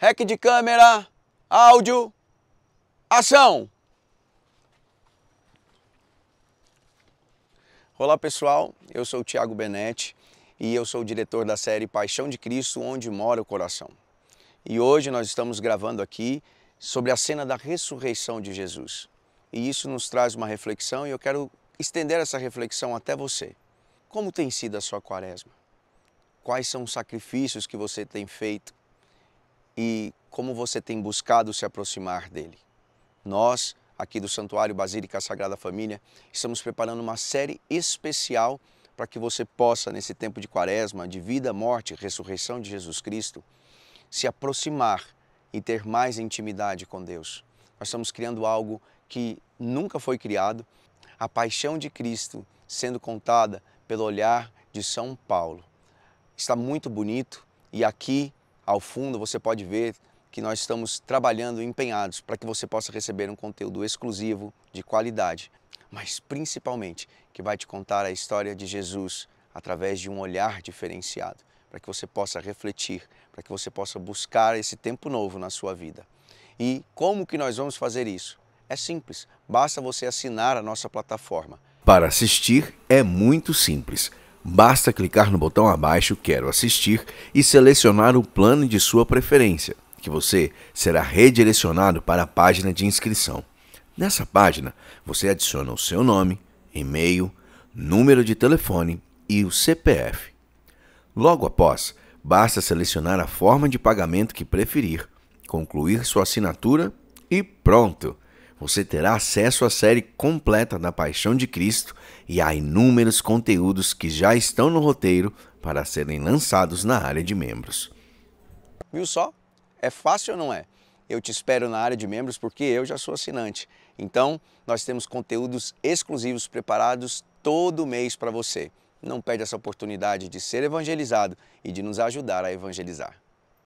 rec de câmera, áudio, ação! Olá pessoal, eu sou o Tiago Benetti e eu sou o diretor da série Paixão de Cristo, Onde Mora o Coração. E hoje nós estamos gravando aqui sobre a cena da ressurreição de Jesus. E isso nos traz uma reflexão e eu quero estender essa reflexão até você. Como tem sido a sua quaresma? Quais são os sacrifícios que você tem feito? e como você tem buscado se aproximar dele. Nós, aqui do Santuário Basílica Sagrada Família, estamos preparando uma série especial para que você possa, nesse tempo de quaresma, de vida, morte e ressurreição de Jesus Cristo, se aproximar e ter mais intimidade com Deus. Nós estamos criando algo que nunca foi criado, a paixão de Cristo sendo contada pelo olhar de São Paulo. Está muito bonito e aqui ao fundo, você pode ver que nós estamos trabalhando empenhados para que você possa receber um conteúdo exclusivo, de qualidade, mas principalmente que vai te contar a história de Jesus através de um olhar diferenciado, para que você possa refletir, para que você possa buscar esse tempo novo na sua vida. E como que nós vamos fazer isso? É simples, basta você assinar a nossa plataforma. Para assistir é muito simples Basta clicar no botão abaixo Quero assistir e selecionar o plano de sua preferência, que você será redirecionado para a página de inscrição. Nessa página, você adiciona o seu nome, e-mail, número de telefone e o CPF. Logo após, basta selecionar a forma de pagamento que preferir, concluir sua assinatura e pronto! você terá acesso à série completa da Paixão de Cristo e a inúmeros conteúdos que já estão no roteiro para serem lançados na área de membros. Viu só? É fácil ou não é? Eu te espero na área de membros porque eu já sou assinante. Então, nós temos conteúdos exclusivos preparados todo mês para você. Não perde essa oportunidade de ser evangelizado e de nos ajudar a evangelizar.